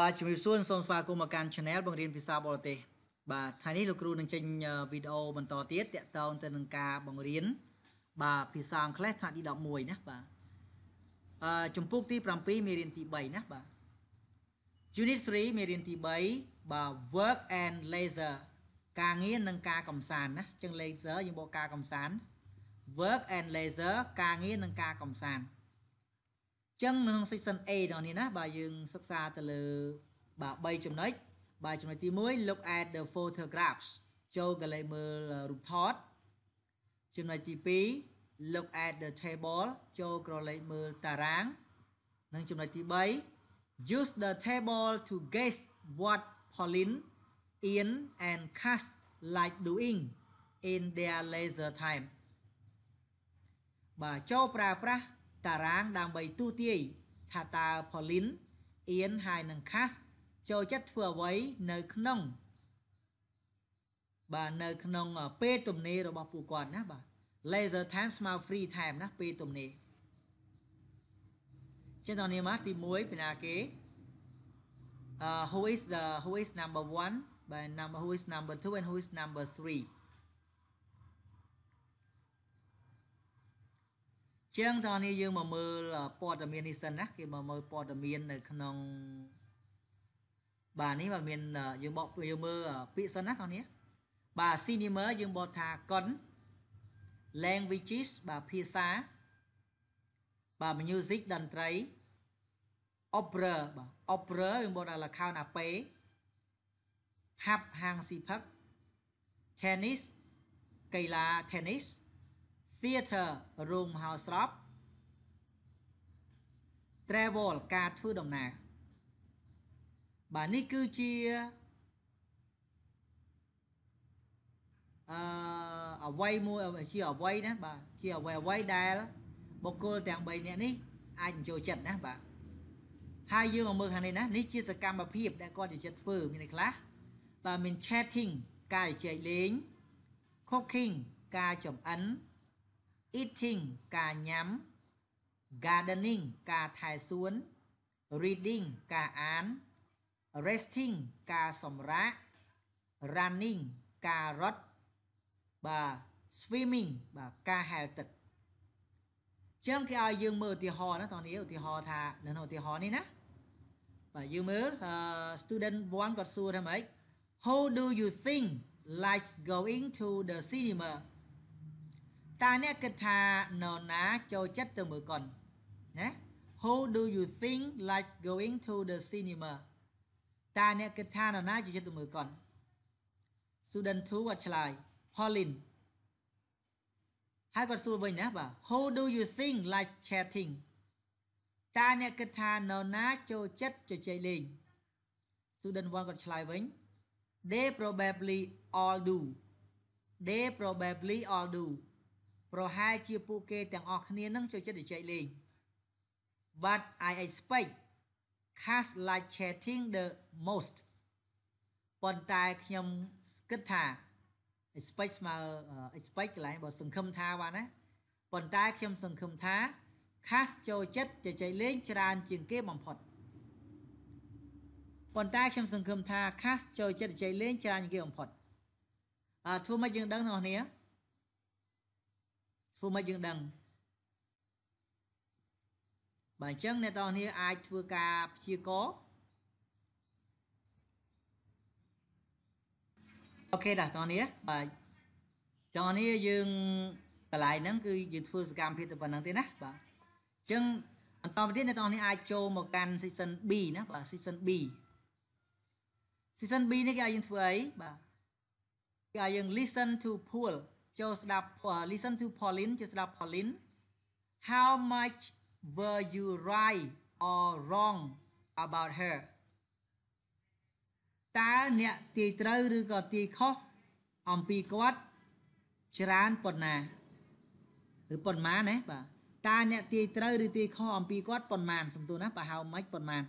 បាទជំរាបសួរសូមស្វាគមន៍មកកាន់ Channel បង្រៀនភាសាបរទេសបាទថ្ងៃនេះលោកគ្រូនឹងចេញវីដេអូបន្តទៀតតាក់ទងទៅនឹងការបង្រៀនបាទភាសាអង់គ្លេសថ្នាក់ទី11ណាបាទអឺជំពូកទី7មេរៀនទី3ណាបាទ Unit 3មេរៀនទី3បាទ Work and Leisure ការងារនិងការកំសាន្តណាអញ្ចឹង Leisure យើងបកការកំសាន្ត Work and Leisure ការងារនិងការកំសាន្តចឹងនៅក្នុង section A ដល់នេះណាបាទយើងសិក្សាទៅលើបាទ3ចំណុចបាទចំណុចទី1 look at the photographs ចូលកន្លែងមើលរូបថតចំណុចទី2 look at the table ចូលក្រឡេកមើលតារាងនិងចំណុចទី3 use the table to guess what Pauline Ian and Cass like doing in their leisure time បាទចូលប្រើប្រាស់តារាងដើម្បីទូទាយថាតើ Pauline អៀនហើយនិង Cass ចូលចិត្តធ្វើអ្វីនៅក្នុងបាទនៅក្នុងពេលទំនេររបស់ពួកគាត់ណាបាទ laser time ស្មើ free time ណាពេលទំនេរចឹងតោះនេះមកទី1ពីណាគេ uh who is the who is number 1 by number who is number 2 and who is number 3ចឹងតោះនេះយើងមកមើលព័ត៌មាននេះសិនណាគេមកមើលព័ត៌មាននៅក្នុងបាទនេះមកមានយើងបកយើងមើលពាក្យសិនណាបងនេះបាទ cinema យើងបកថាកុន languages បាទភាសាបាទ music តន្ត្រី opera បាទ opera យើងបកថាលខោនអាប៉េហាប់ហាងស៊ីផឹក tennis កីឡា tennis theater រោងមហោស្រព travel ការធ្វើដំណើរបាទនេះគឺជាអឺអ្វីមួយជាអ្វីណាបាទជាអ្វីអ្វីដែលបុគ្គលទាំង3នាក់នេះអាចចូលចិត្តណាបាទហើយយើងមកមើលខាងនេះណានេះជាសកម្មភាពដែលគាត់ចូលចិត្តធ្វើមានអីខ្លះបាទមាន chatting ការជជែកលេង cooking ការចំអិន eating cà nhắm gardening cà thải xuống reading cà án resting cà ការសម្រាក running cà và swimming và cà toàn này បាទការហែលទឹកចឹងគេឲ្យយើងមើលឧទាហរណ៍ណាតោះនេះឧទាហរណ៍ថានៅក្នុងឧទាហរណ៍នេះណាបាទយើងមើល student 1គាត់សួរថាម៉េច how do you think likes going to the cinema តើអ្នកគិតថានរណាចូលចិត្តទៅមើលកុនណា Who do you think likes going to the cinema តើអ្នកគិតថានរណាចូលចិត្តទៅមើលកុន Student 2គាត់ឆ្លើយ Paulin ហើយគាត់សួរវិញណាបាទ Who do you think likes chatting តើអ្នកគិតថានរណាចូលចិត្តជជែកលេង Student 1គាត់ឆ្លើយវិញ They probably all do They probably all do ប្រហែលជាពួកគេទាំងអស់គ្នានឹងចូលចិត្តជជែកលេង But I expect cats like chatting the most ប៉ុន្តែខ្ញុំគិតថា expect ស្មើ expect កន្លែងបើសង្ឃឹមថាបានណាប៉ុន្តែខ្ញុំសង្ឃឹមថា cast ចូលចិត្តជជែកលេងច្រើនជាងគេបំផុតប៉ុន្តែខ្ញុំសង្ឃឹមថា cast ចូលចិត្តជជែកលេងច្រើនជាងគេបំផុតអឺធ្វើម៉េចយើងដឹងបងប្អូនធ្វើម៉េចយើងដឹងបាទអញ្ចឹងអ្នកទាំងនេះអាចធ្វើការព្យាករអូខេដែរទាំងនេះបាទទាំងនេះយើងកន្លែងហ្នឹងគឺយើងធ្វើសកម្មភាពទៅប៉ុណ្្នឹងទេណាបាទអញ្ចឹងបន្តមកទៀតអ្នកទាំងនេះអាចចូលមកកាន់ season B ណាបាទ season B season B នេះគេឲ្យយើងធ្វើអីបាទគេឲ្យយើង listen to pool ចូលស្ដាប់ listen to Pauline ចូលស្ដាប់ Pauline how much were you right or wrong about her តើអ្នកទាយត្រូវឬក៏ទាយខុសអំពីគាត់ច្រើនប៉ុណ្ណាឬប៉ុន្មានណាបាទតើអ្នកទាយត្រូវឬទាយខុសអំពីគាត់ប៉ុន្មានសំទួរណាបើ how much ប៉ុន្មាន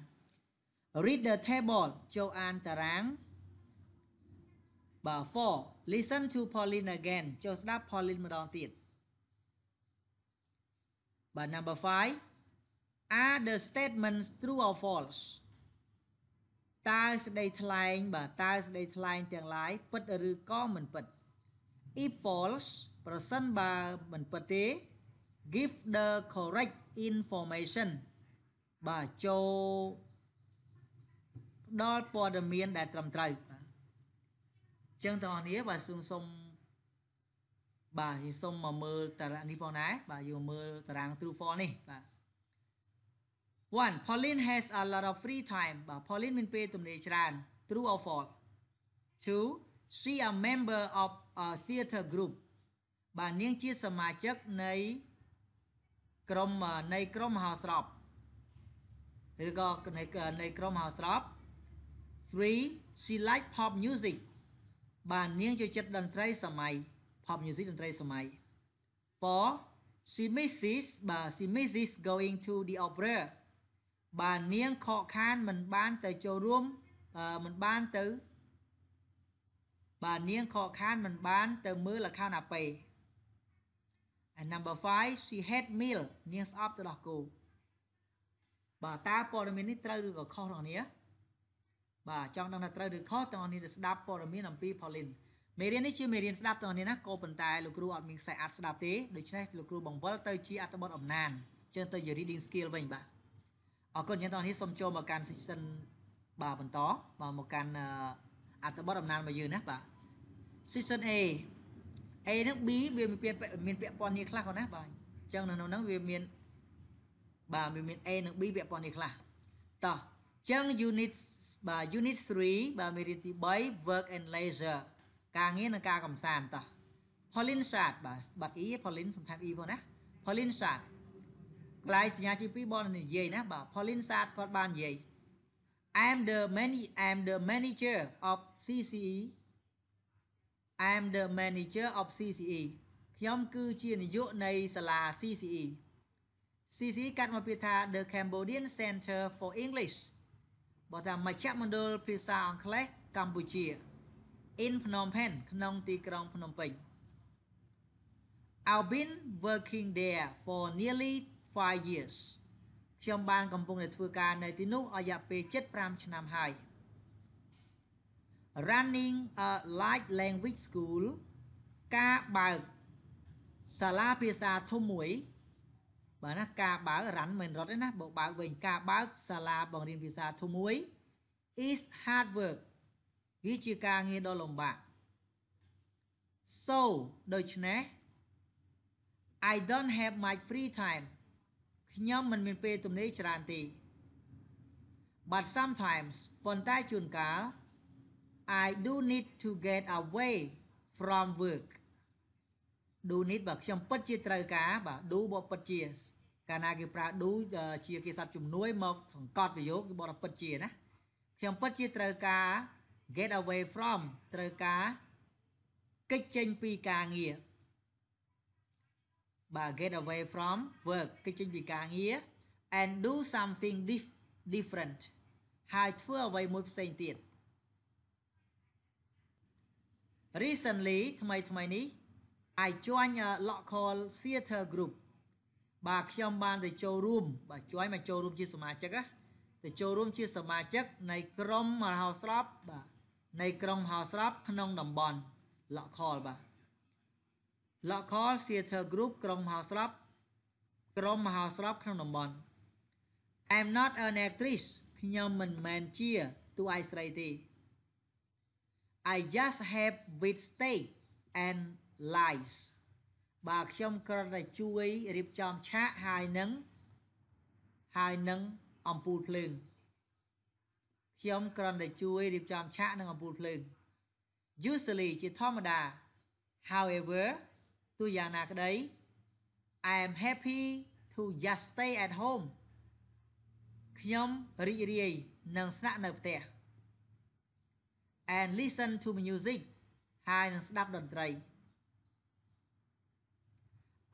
read the table ចូលអានតារាងបាទ for listen to Pauline again ចូលស្ដាប់ Pauline ម្ដងទៀតបាទ number 5 are the statements true or false តើសេចក្តីថ្លែងបាទតើសេចក្តីថ្លែងទាំងឡាយពិតឬក៏មិនពិត if false ប្រសិនបើមិនពិតទេ give the correct information បាទចូលផ្ដល់ព័ត៌មានដែលត្រឹមត្រូវចឹងទាំងអស់គ្នាបាទសូមសូមបាទយើងសូមមកមើលតារាងនេះផងដែរបាទយើងមើលតារាង true false នេះបាទ one Pauline has a lot of free time បាទ Pauline មានពេលទំនេរច្រើន true or false two she a member of a theater group បាទនាងជាសមាជិកនៃក្រុមនៃក្រុមមហោស្រពឬក៏នៃនៃក្រុមមហោស្រព3 she like pop music បាននាងចូលចិត្តតន្ត្រីសម័យ pop music តន្ត្រីសម័យ for she misses បាទ she misses going to the opera បាននាងខកខានមិនបាន ទៅចូលរួមមិនបានទៅ បាទនាងខកខានមិនបានទៅមើលល្ខោនអាពេអា number 5 she had meal នាងស្អប់ទៅដោះគោបាទតើព័ត៌មាននេះត្រូវឬក៏ខុសរបស់នាងបាទចង់ដឹងថាត្រូវឬខុសទាំងអស់នេះស្ដាប់ព័ត៌មានអំពី Polin មេរៀននេះជាមេរៀនស្ដាប់ទាំងអស់នេះណាក៏ប៉ុន្តែលោកគ្រូអត់មានខ្សែអាចស្ដាប់ទេដូច្នេះលោកគ្រូបង្វិលទៅជាអត្ថបទអំណានជើងទៅជា reading skill វិញបាទអរគុណអ្នកទាំងអស់នេះសូមចូលមកកាន់ section បាទបន្តបាទមកកាន់អត្ថបទអំណានរបស់យើងណាបាទ season A A និង B វាមានមានពាក់ព័ន្ធគ្នាខ្លះគាត់ណាបាទអញ្ចឹងនៅក្នុងហ្នឹងវាមានបាទវាមាន A និង B ពាក់ព័ន្ធគ្នាខ្លះតោះចឹង unit បាទ unit 3បាទមេរៀនទី3 work and leisure ការងារនិងការកំសាន្តតោះ Polin Shard បាទបាត់ E Polin សំខាន់ E ផងណា Polin Shard កន្លែងសញ្ញាជី2បងនិយាយណាបាទ Polin Shard គាត់បាននិយាយ I am the many I am the manager of CCE I am the manager of CCE ខ្ញុំគឺជានាយកនៃសាលា CCE CCE កាត់មកពាក្យថា The Cambodian Center for English បើថាមជ្ឈមណ្ឌលភាសាអង់គ្លេសកម្ពុជា in Phnom Penh ក្នុងទីក្រុងភ្នំពេញ I've been working there for nearly 5 years ខ្ញុំបានកំពុងតែធ្វើការនៅទីនោះអស់រយៈពេល75ឆ្នាំហើយ Running a large language school ការបើកសាលាភាសាធំមួយបាទណាការបើករ៉ាន់មិនរត់ទេណាបើបើកវិញការបើកសាលាបង្រៀនភាសាធំមួយ is hard work វាជាការងារដ៏លំបាក so ដូច្នេះ I don't have my free time ខ្ញុំមិនមានពេលទំនេរច្រើនទេ but sometimes ប៉ុន្តែជួនកាល I do need to get away from work do need បើខ្ញុំពិតជាត្រូវការបាទ do បើពិតជាកាលណាគេប្រើឌូជាគេសັບជំនួយ មកសង្កត់វាយកគឺបរិពិតជាណាខ្ញុំពិតជាត្រូវការ get away from ត្រូវការគេចចេញពីការងារបាទ get away from work គេចចេញពីការងារ and do something dif different ហើយធ្វើអ្វីមួយផ្សេងទៀត recently ថ្មីថ្មីនេះ I joined a local theater group បាទខ្ញុំបានទៅចូលរួមបាទជួយមកចូលរួមជាសមាជិកណាទៅចូលរួមជាសមាជិក នៃក្រុមមហោស្រពបាទនៃក្រុមមហោស្រពក្នុងតំបន់លកខលបាទលកខល Theater Group ក្រុមមហោស្រពក្រុមមហោស្រពក្នុងតំបន់ I'm not an actress ខ្ញុំមិនមែនជាតួឯកស្រីទេ I just have with steak and lies បាទខ្ញុំគ្រាន់តែជួយរៀបចំឆាកហើយនឹងហើយនឹងអំពូលភ្លើងខ្ញុំគ្រាន់តែជួយរៀបចំឆាកនិងអំពូលភ្លើង usually ជាធម្មតា however ទោះយ៉ាងណាក្តី I am happy to just stay at home ខ្ញុំរីករាយនឹងស្នាក់នៅផ្ទះ and listen to music ហើយនឹងស្ដាប់តន្ត្រី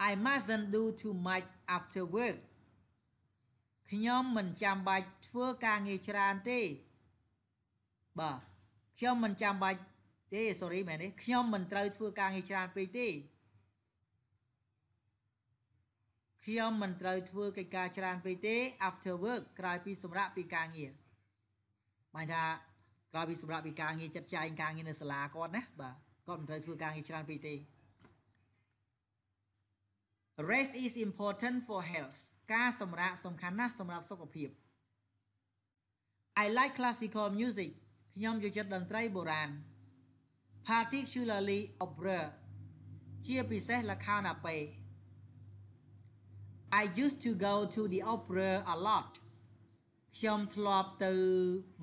I mustn't do too much after work ខ្ញុំមិនចាំបាច់ធ្វើការងារច្រើនទេបាទខ្ញុំមិនចាំបាច់ទេ sorry មែននេះខ្ញុំមិនត្រូវធ្វើការងារច្រើនពេកទេខ្ញុំមិនត្រូវធ្វើកិច្ចការច្រើនពេកទេ after work ក្រោយពីសម្រាប់ពីការងារបានថាក្រោយពីសម្រាប់ពីការងារចិត្តចែងការងារនៅសាលាគាត់ណាបាទគាត់មិនត្រូវធ្វើការងារច្រើនពេកទេ rest is important for health ការសម្រាកសំខាន់ណាស់សម្រាប់សុខភាព I like classical music ខ្ញុំចូលចិត្តតន្ត្រីបុរាណ particularly opera ជាពិសេសល្ខោនអាប៉េ I used to go to the opera a lot ខ្ញុំធ្លាប់ទៅ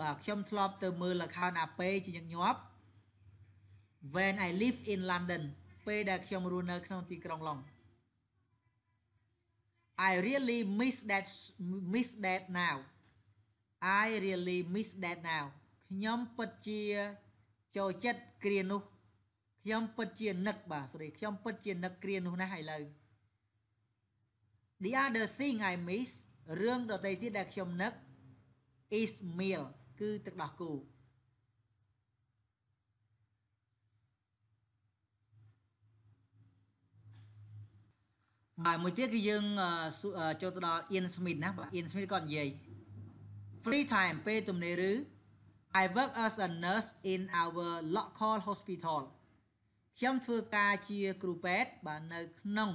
បាទខ្ញុំធ្លាប់ទៅមើលល្ខោនអាប៉េជាញឹកញាប់ When I live in London ពេលដែលខ្ញុំរស់នៅក្នុងទីក្រុងឡង់ I really miss that miss that now I really miss that now ខ្ញុំពិតជាចូលចិត្តគ្រានោះខ្ញុំពិតជានឹកបាទ sorry ខ្ញុំពិតជានឹកគ្រានោះណាស់ឥឡូវ The other thing I miss រឿងដទៃទៀតដែលខ្ញុំនឹក is meal គឺទឹកដោះគោហើយមួយទៀតគឺយើងចូលទៅដល់ Ian Smith ណាបាទ Ian Smith គាត់និយាយ free time ពេលទំនេរឬ I work as a nurse in our local hospital ខ្ញុំធ្វើការជាគ្រូពេទ្យបាទនៅក្នុង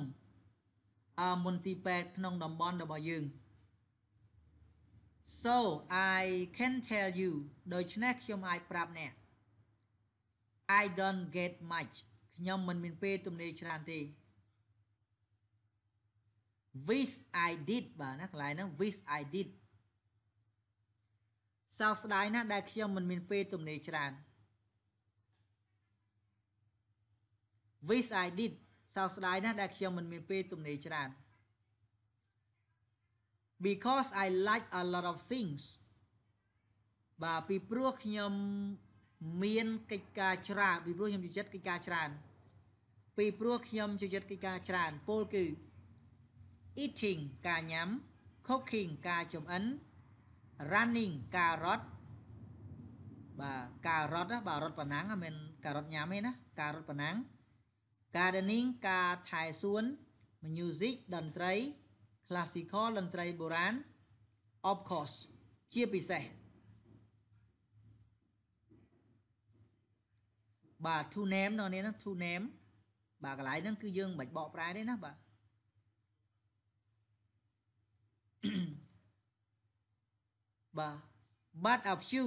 មន្ទីរពេទ្យក្នុងតំបន់របស់យើង So I can tell you ដូច្នេះខ្ញុំអាចប្រាប់អ្នក I don't get much ខ្ញុំមិនមានពេលទំនេរច្រើនទេ wish i did បាទណាកន្លែងហ្នឹង wish i did សោកស្ដាយណាស់ដែលខ្ញុំមិនមានពេលទំនេរច្រើន wish i did សោកស្ដាយណាស់ដែលខ្ញុំមិនមានពេលទំនេរច្រើន because i like a lot of things បាទពីព្រោះខ្ញុំមានកិច្ចការច្រើនពីព្រោះខ្ញុំជឿចិត្តកិច្ចការច្រើនពីព្រោះខ្ញុំជឿចិត្តកិច្ចការច្រើនពោលគឺ eating ការញ៉ាំ cooking ការចំអិន running ការរត់បាទការរត់បាទរត់ប៉ណ្ណាំងមិនការរត់ញ៉ាំទេណាការរត់ប៉ណ្ណាំង gardening ការថែសួន music តន្ត្រី classical តន្ត្រីបុរាណ of course ជាពិសេសបាទ to name នោះនេះណា to name បាទកន្លែងហ្នឹងគឺយើងមិនបាច់បកប្រែទេណាបាទបាទ but of you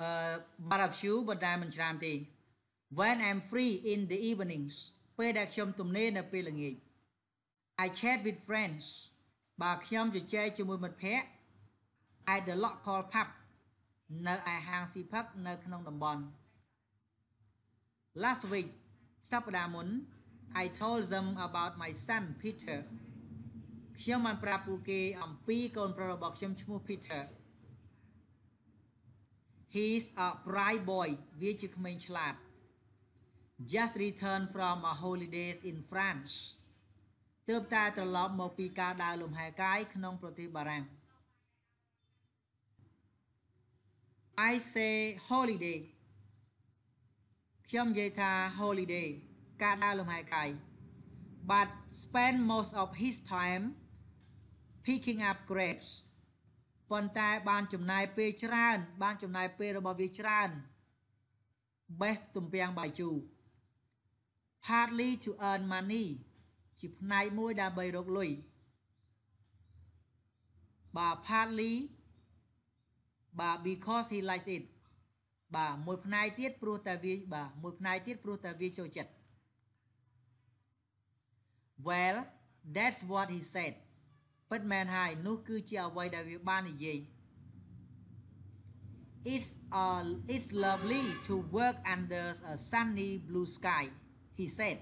អឺ but of you ប៉ុន្តែមិនច្រើនទេ when i'm free in the evenings ពេលដែលខ្ញុំទំនេរនៅពេលល្ងាច I chat with friends បាទខ្ញុំជជែកជាមួយមិត្តភ័ក្តិ at the local pub នៅឯហាងស៊ីផឹកនៅក្នុងតំបន់ Last week សប្តាហ៍មុន I told them about my son Peter ខ្ញុំបានប្រាប់ពួកគេអំពីកូនប្រុសរបស់ខ្ញុំឈ្មោះ Peter He's a bright boy វាជាក្មេងឆ្លាត Just returned from a holidays in France ទើបតែត្រឡប់មកពីការដើរលំហែកាយក្នុងប្រទេសបារាំង I say holiday ខ្ញុំនិយាយថា holiday ការដើរលំហែកាយ but spend most of his time picking up grapes ប៉ុន្តែបានចំណាយពេលច្រើន បានចំណាយពេលរបស់វាច្រើនបេះទំពាំងបាយជូរ partly to earn money ជាផ្នែកមួយដើម្បីរកលុយបាទ partly បាទ because he likes it បាទមួយផ្នែកទៀតព្រោះតែវាបាទមួយផ្នែកទៀតព្រោះតែវាចូលចិត្ត Well that's what he said ពិតមែនហើយនោះគឺជាអ្វីដែលវាបាននិយាយ It's uh it's lovely to work under a sunny blue sky he said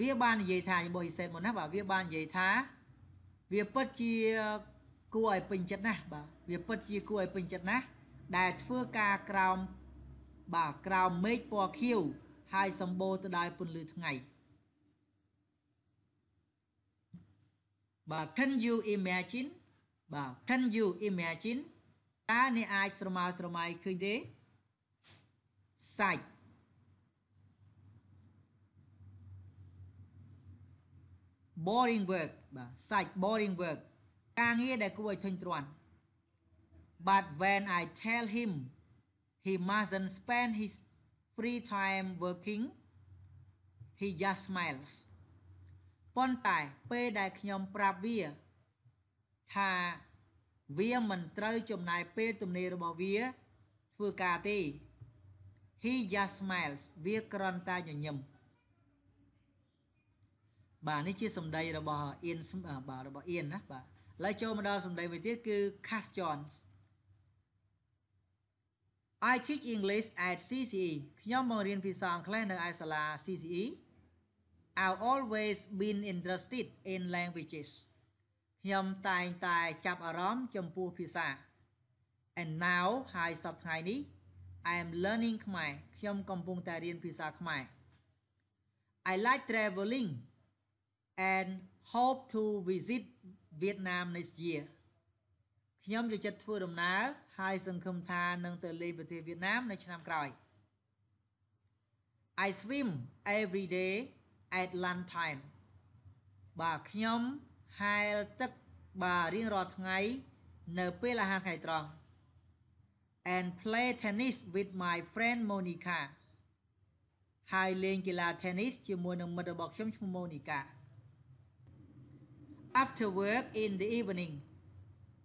វាបាននិយាយថារបស់ he said មកណាបាទវាបាននិយាយថាវាពិតជាគួរឲ្យពេញចិត្តណាស់បាទវាពិតជាគួរឲ្យពេញចិត្តណាស់ដែលធ្វើការក្រោមបាទក្រោមមេឃពណ៌ខៀវហើយសម្បូរទៅដោយពន្លឺថ្ងៃ។ But can you imagine? But can you imagine? Ta ne ai sroma sromai khơi đế. Sạch. Boring work. Bà, sạch boring work. Ca nghĩa đại cô ấy thân tròn. But when I tell him he mustn't spend his free time working, he just smiles. ប៉ុន្តែពេលដែលខ្ញុំប្រាប់វាថាវាមិនត្រូវចំណាយពេលទំនេររបស់វាធ្វើការទេ He just smiles វាគ្រាន់តែញញឹមបាទនេះជាសម្ដីរបស់ Ian បាទរបស់ Ian ណាបាទឥឡូវចូលមកដល់សម្ដីមួយទៀតគឺ Cass Jones I teach English at CCE ខ្ញុំបង្រៀនភាសាអង់គ្លេសនៅឯសាលា CCE I've always been interested in languages ខ្ញុំតែងតែចាប់អារម្មណ៍ចំពោះភាសា and now ហើយសប្តាហ៍នេះ I am learning ខ្មែរខ្ញុំកំពុងតែរៀនភាសាខ្មែរ I like traveling and hope to visit Vietnam next year ខ្ញុំយកចិត្តធ្វើដំណើរហើយសង្ឃឹមថានឹងទៅលេងប្រទេសវៀតណាមនៅឆ្នាំក្រោយ I swim every day at lunch time បាទខ្ញុំហែលទឹកបាទរៀងរាល់ថ្ងៃនៅពេលអាហារថ្ងៃត្រង់ and play tennis with my friend Monica ហើយលេងកីឡា tennis ជាមួយនឹងមិត្តរបស់ខ្ញុំឈ្មោះ Monica after work in the evening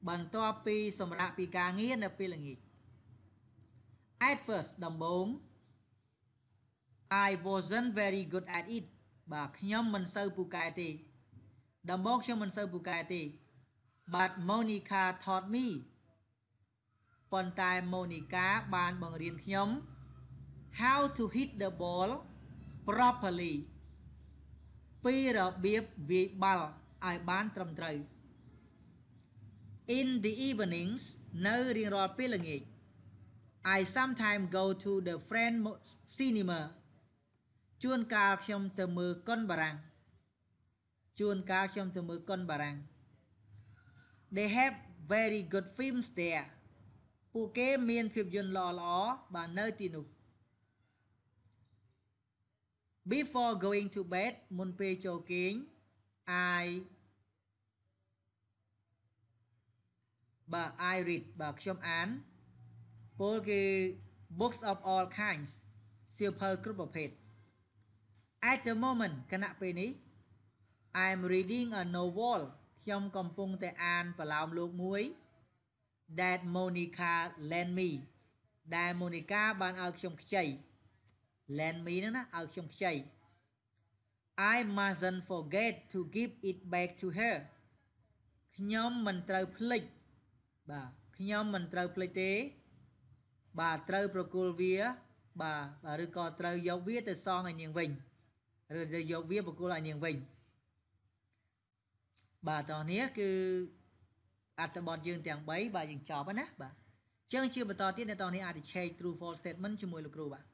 បន្ទាប់ពីសម្រាប់ពីការងារនៅពេលល្ងាច at first ដំបូង I wasn't very good at it បាទខ្ញុំមិនសូវពូកែទេ ដំបូងខ្ញុំមិនសូវពូកែទេ បាទ Monica taught me ប៉ុន្តែ Monica បានបង្រៀនខ្ញុំ how to hit the ball properly ពីរបៀបវាយបាល់ឲ្យបានត្រឹមត្រូវ In the evenings នៅរៀងរាល់ពេលល្ងាច I sometimes go to the friend cinema ជួនកាលខ្ញុំទៅមើលកុនបារាំងជួនកាលខ្ញុំទៅមើលកុនបារាំង They have very good films there ពួកគេមានភាពយន្តល្អល្អបាននៅទីនោះ Before going to bed មុនពេលចូលគេង I បាទ I read បាទខ្ញុំអានពលគឺ books of all kinds សៀវភៅគ្រប់ប្រភេទ at the moment គណៈពេលនេះ I'm reading a novel ខ្ញុំកំពុងតែអានប្រឡោមលោកមួយ that Monica lent me ដែល Monica បានឲ្យខ្ញុំខ្ចី lend me ហ្នឹងណាឲ្យខ្ញុំខ្ចី I mustn't forget to give it back to her ខ្ញុំមិនត្រូវភ្លេចបាទខ្ញុំមិនត្រូវភ្លេចទេ បាទត្រូវប្រគល់វា បាទឬក៏ត្រូវយកវាទៅសងឲ្យនាងវិញឬទៅយកវាបកគលឲ្យនាងវិញបាទតោះនេះគឺអត្ថបទយើង ទាំង3បាទយើងចប់ណាបាទអញ្ចឹងជាបន្តទៀតនៅតោះនេះអាច check true false statement ជាមួយលោកគ្រូបាទ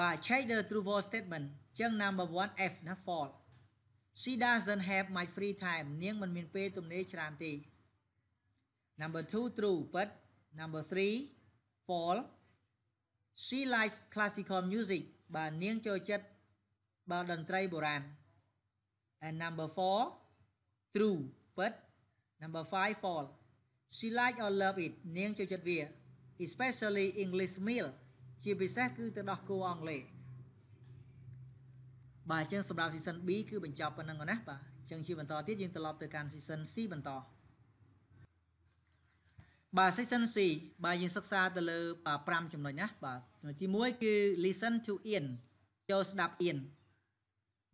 បាទ check the true false statement អញ្ចឹង number 1 F ណា false she doesn't have much free time នាងមិនមានពេលទំនេរច្រើនទេ number 2 true ប៉ិត number 3 false she likes classical music បាទនាងចូលចិត្តបាទតន្ត្រីបុរាណ and number 4 true ពិត number 5 false she like or love it នាងចូលចិត្តវា especially english meal ជាពិសេសគឺទឹកដោះគោអង់គ្លេសបាទអញ្ចឹងសម្រាប់ season B គឺបញ្ចប់ប៉ុណ្្នឹងណាបាទអញ្ចឹងជាបន្តទៀតយើងត្រឡប់ទៅកាន់ season C បន្តបាទ section C បាទយើងសិក្សាទៅលើ5ចំណុចណាបាទចំណុចទី1គឺ listen to Ian ចូលស្ដាប់ Ian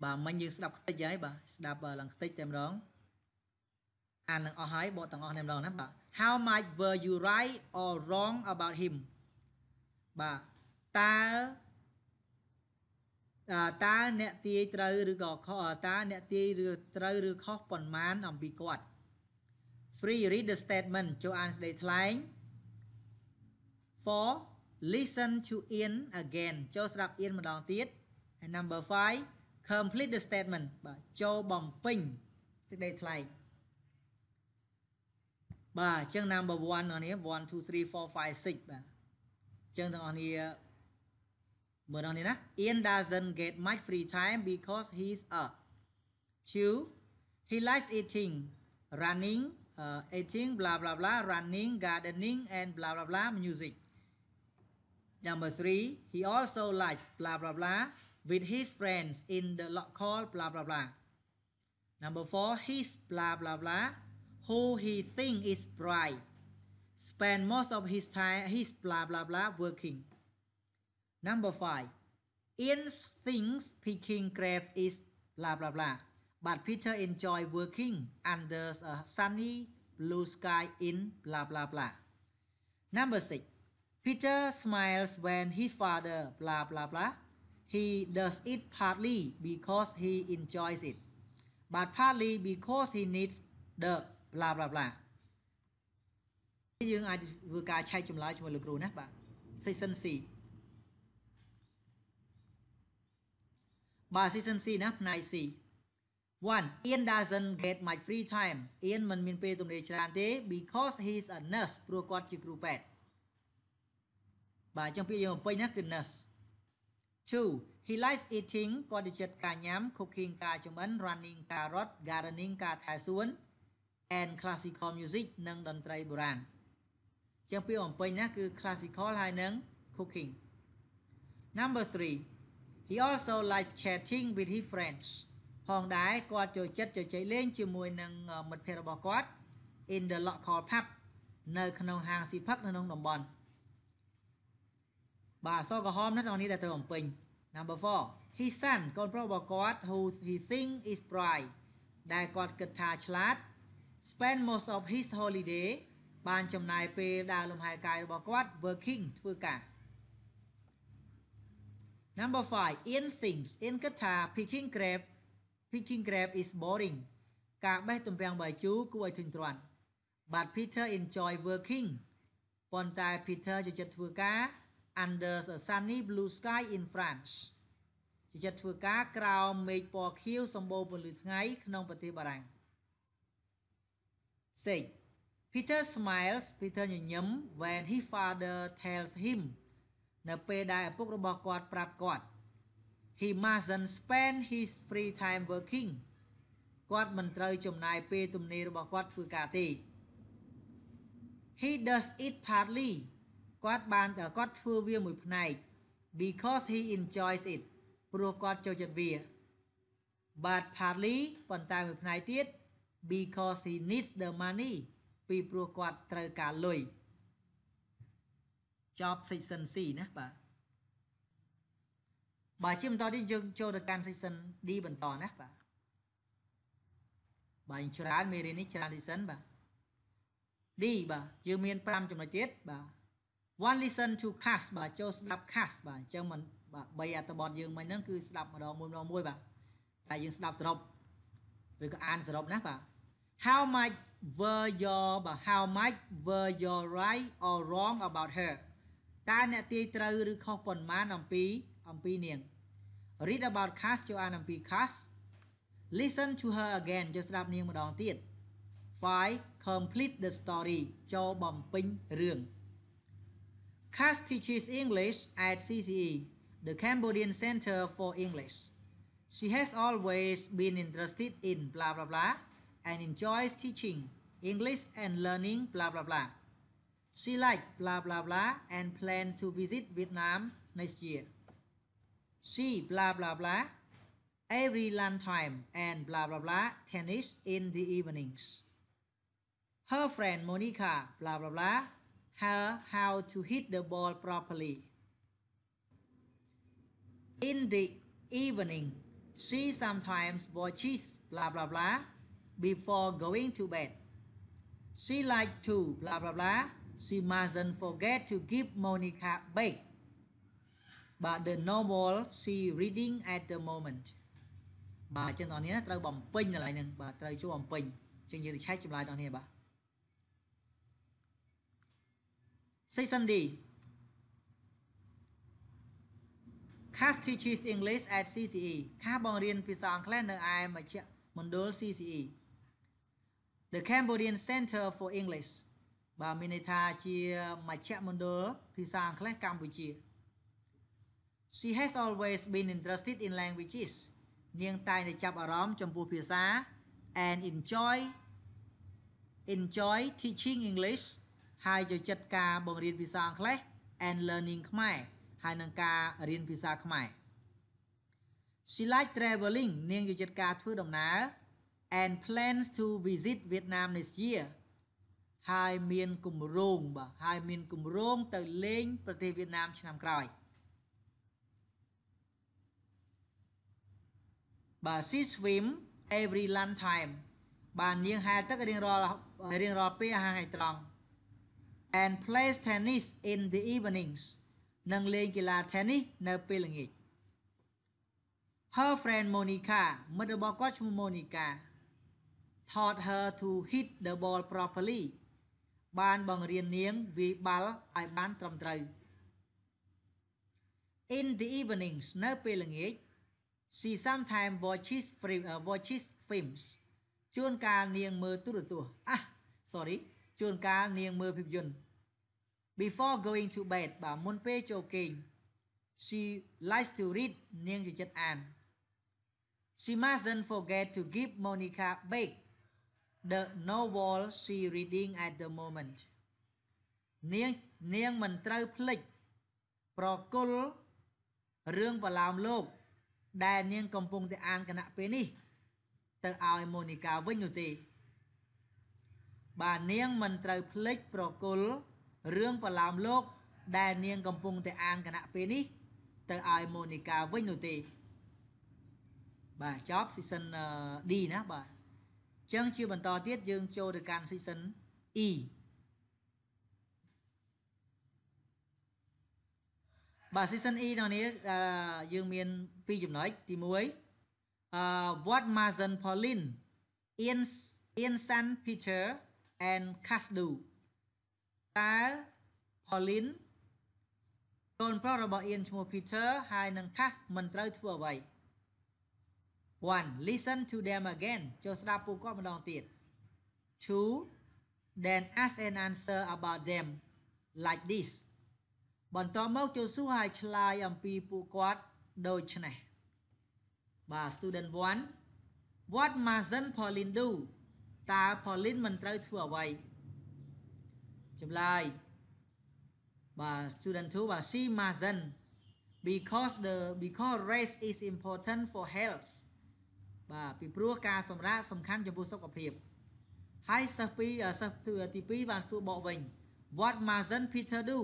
បាទមិញយើងស្ដាប់ខ្ទេចហើយបាទស្ដាប់ឡើងខ្ទេចតែម្ដងអាននឹងអស់ហើយបកទាំងអស់តែម្ដងណាបាទ How much were you right or wrong about him បាទតើតើអ្នកទាយត្រូវឬក៏ខុសតើអ្នកទាយឬត្រូវឬខុសប៉ុន្មានអំពីគាត់ Free read the statement ចូលអានសេចក្តីថ្លែង for listen to Ian again ចូលស្ដាប់ Ian ម្ដងទៀត and number 5 complete the statement បាទចូលបំពេញសេចក្តីថ្លែងបាទអញ្ចឹង number 1បងប្អូន1 2 3 4 5 6បាទអញ្ចឹងបងប្អូនមើលដល់នេះណា Ian doesn't get much free time because he's up 2 he likes eating running uh, eating, blah, blah, blah, running, gardening, and blah, blah, blah, music. Number three, he also likes blah, blah, blah with his friends in the local blah, blah, blah. Number four, his blah, blah, blah, who he think is bright, spend most of his time, his blah, blah, blah, working. Number five, Ian thinks picking grapes is blah, blah, blah but Peter enjoyed working under a sunny blue sky in blah blah blah. Number six, Peter smiles when his father blah blah blah. He does it partly because he enjoys it, but partly because he needs the blah blah blah. យើងអាចធ្វើការឆែកចម្លើយជាមួយលោកគ្រូណាបាទ season C បាទ season C ណាផ្នែក C 1. Ian doesn't get much free time Ian មិនមានពេលទំនេរច្រើនទេ because he's a nurse ព្រោះគាត់ជាគ្រូពេទ្យបាទអញ្ចឹងពាក្យយើងបំពេញណាគឺ nurse 2. He likes eating គាត់ទៅចិត្តការញ៉ាំ cooking ការចម្អិន running ការរត់ gardening ការថែសួន and classical music និងតន្ត្រីបុរាណអញ្ចឹងពាក្យបំពេញណាគឺ classical ហើយនិង cooking Number 3. He also likes chatting with his friends ផងដែរគាត់ចូលចិត្តជជែកលេងជាមួយនឹងមិត្តភ័ក្តិរបស់គាត់ in the local pub នៅក្នុងហាងស៊ីផឹកនៅក្នុងតំបន់បាទអសក្រហមនៅក្នុងនេះដែលត្រូវបំពេញ number 4 his son កូនប្រុសរបស់គាត់ who he think is bright ដែលគាត់គិតថាឆ្លាត spend most of his holiday បានចំណាយពេលដើរលំហែកាយរបស់គាត់ working ធ្វើការ Number 5 Ian thinks Ian គិតថា picking grape Pitching grab is boring ការបេះទំពាំងបាយជូរគួរឲ្យធុញទ្រាន់ But Peter enjoy working ប៉ុន្តែ Peter ចូលចិត្តធ្វើការ under a sunny blue sky in France ចូលចិត្តធ្វើការក្រោមមេឃពណ៌ខៀវសម្បូរពន្លឺថ្ងៃក្នុងប្រទេសបារាំង Say Peter smiles Peter ញញឹម when his father tells him នៅពេលដែលឪពុករបស់គាត់ប្រាប់គាត់ he mustn't spend his free time working គាត់មិនត្រូវចំណាយពេលទំនេររបស់គាត់ធ្វើការទេ he does it partly គាត់បានគាត់ធ្វើវាមួយផ្នែក because he enjoys it ព្រោះគាត់ចូលចិត្តវា but partly ប៉ុន្តែមួយផ្នែកទៀត because he needs the money ពីព្រោះគាត់ត្រូវការលុយចប់ section C ណាបាទបាទជាបន្តនេះយើងចូលទៅកាន់ season D បន្តណាបាទបាទច្រើនមេរៀននេះច្រើន season បាទ D បាទយើងមាន5ចំណុចទៀតបាទ one listen to cast បាទចូលស្ដាប់ cast បាទអញ្ចឹងមិនបាទ3អត្ថបទយើងមិញហ្នឹងគឺស្ដាប់ម្ដងមួយម្ដងមួយបាទតែយើងស្ដាប់សរុបឬក៏អានសរុបណាបាទ how much were your បាទ how much were your right or wrong about her តើអ្នកទាយត្រូវឬខុសប៉ុន្មានអំពីអំពីនាង read about Cass ចូលអានអំពី Cass listen to her again ចូលស្ដាប់នាងម្ដងទៀត5 complete the story ចូលបំពេញរឿង Cass teaches English at CCE the Cambodian Center for English she has always been interested in blah blah blah and enjoys teaching English and learning blah blah blah she likes blah blah blah and plans to visit Vietnam next year She blah blah blah every lunchtime and blah blah blah tennis in the evenings. Her friend Monica blah blah blah her how to hit the ball properly. In the evening, she sometimes watches blah blah blah before going to bed. She likes to blah blah blah. She mustn't forget to give Monica back. បាទ the novel she reading at the moment បាទអញ្ចឹងបងប្អូនត្រូវបំពេញកន្លែងហ្នឹងបាទត្រូវជួយបំពេញអញ្ចឹងយើងទៅឆែកចម្លើយបងប្អូនបាទ section D Cass teaches English at CCE ខាសបង្រៀនភាសាអង់គ្លេសនៅឯមជ្ឈមណ្ឌល CCE The Cambodian Center for English បាទមានន័យថាជាមជ្ឈមណ្ឌលភាសាអង់គ្លេសកម្ពុជា She has always been interested in languages នាងតែងតែចាប់អារម្មណ៍ចំពោះភាសា and enjoy enjoy teaching English ហើយចូលចិត្តការបង្រៀនភាសាអង់គ្លេស and learning ខ្មែរហើយនឹងការរៀនភាសាខ្មែរ She like traveling នាងចូលចិត្តការធ្វើដំណើរ and plans to visit Vietnam this year ហើយមានគម្រោងបាទហើយមានគម្រោងទៅលេងប្រទេសវៀតណាមឆ្នាំក្រោយ។បាទ she swim every lunch time បាទនាងហែលទឹករៀងរាល់រៀងរាល់ពេលអាហារថ្ងៃត្រង់ and plays tennis in the evenings និងលេងកីឡា tennis នៅពេលល្ងាច her friend Monica មិត្តរបស់គាត់ឈ្មោះ Monica taught her to hit the ball properly បានបង្រៀននាងវាយបាល់ឲ្យបានត្រឹមត្រូវ in the evenings នៅពេលល្ងាច she sometimes watches film uh, watches films ជួនកាលនាងមើលទូរទស្សន៍អា sorry ជួនកាលនាងមើលភាពយន្ត before going to bed បាទមុនពេលចូលគេង she likes to read នាងជាចិត្តអាន she mustn't forget to give monica back the novel she reading at the moment នាងនាងមិនត្រូវភ្លេចប្រគល់រឿងបលាមលោកដែលនាងកំពុងតែអានគណៈពេលនេះទៅឲ្យម៉ូនីកាវិញនោះទេ បាទនាងមិនត្រូវភ្លេចប្រគល់រឿងបលាមលោកដែលនាងកំពុងតែអានគណៈពេលនេះទៅឲ្យម៉ូនីកាវិញនោះទេបាទចប់ season D ណាបាទអញ្ចឹងជាបន្តទៀតយើងចូលទៅកាន់ season E បាទ season E ថ្ងៃនេះយើងមាន2ចំណុចទី1អឺ What Mazen Pauline Ian Ian San Peter and Casdu តើ Pauline កូនប្រុសរបស់ Ian ឈ្មោះ Peter ហើយនិង Cas មិនត្រូវធ្វើអ្វី 1. Listen to them again ចូលស្ដាប់ពួកគាត់ម្ដងទៀត 2. Then ask and answer about them like this បន្ទាប់មកយូស៊ូហើយឆ្លើយអំពីពួកគាត់ដូចនេះបាទ student 1 What mustn't Pauline do តើ Pauline មិនត្រូវធ្វើអ្វីចម្លើយបាទ student 2បាទ she mustn't because the because rest is important for health បាទពីព្រោះការសម្រាកសំខាន់ចំពោះសុខភាពហើយសិស្សពីរសិស្សទី2បានសួរបកវិញ What mustn't Peter do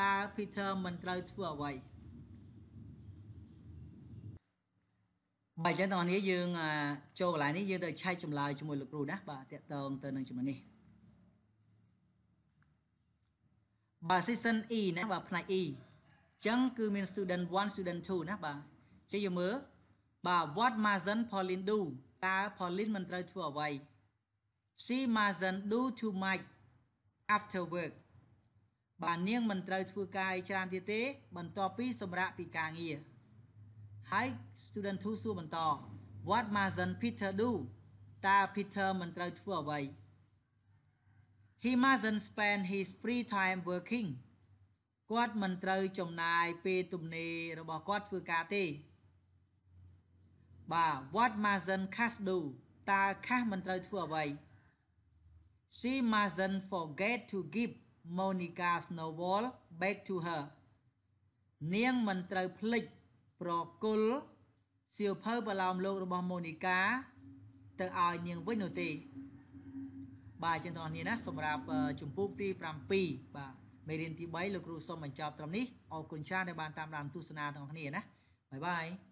តើ Peter មិនត្រូវធ្វើអ្វីបាទចឹងបងប្អូនយើងចូលកន្លែងនេះយើងទៅឆែកចម្លើយជាមួយលោកគ្រូណាបាទតកតងទៅនឹងចំណុចនេះបាទ season E ណាបាទផ្នែក E ចឹងគឺមាន student 1 student 2ណាបាទចេះយើងមើលបាទ what Mazen Pauline do តើ Pauline មិនត្រូវធ្វើអ្វី She mustn't do too much after work បាននាងមិនត្រូវធ្វើការច្រើនទៀតទេបន្ទាប់ពីសម្រាប់ពីការងារហើយ student 2សួរបន្ត What mustn't Peter do តើ Peter មិនត្រូវធ្វើអ្វី He mustn't spend his free time working គាត់មិនត្រូវចំណាយពេលទំនេររបស់គាត់ធ្វើការទេបាទ What mustn't Cass do តើ Cass មិនត្រូវធ្វើអ្វី She mustn't forget to give Monica Snowball back to her នាងមិនត្រូវភ្លេចប្រគល់សៀវភៅប្រឡោមលោករបស់ Monica ទៅឲ្យនាងវិញនោះទេបាទអញ្ចឹងបងប្អូនណាសម្រាប់ជំពូកទី7បាទមេរៀនទី3លោកគ្រូសូមបញ្ចប់ត្រឹមនេះអរគុណច្រើនដែលបានតាមដានទស្សនាទាំងអស់គ្នាណាបាយបាយ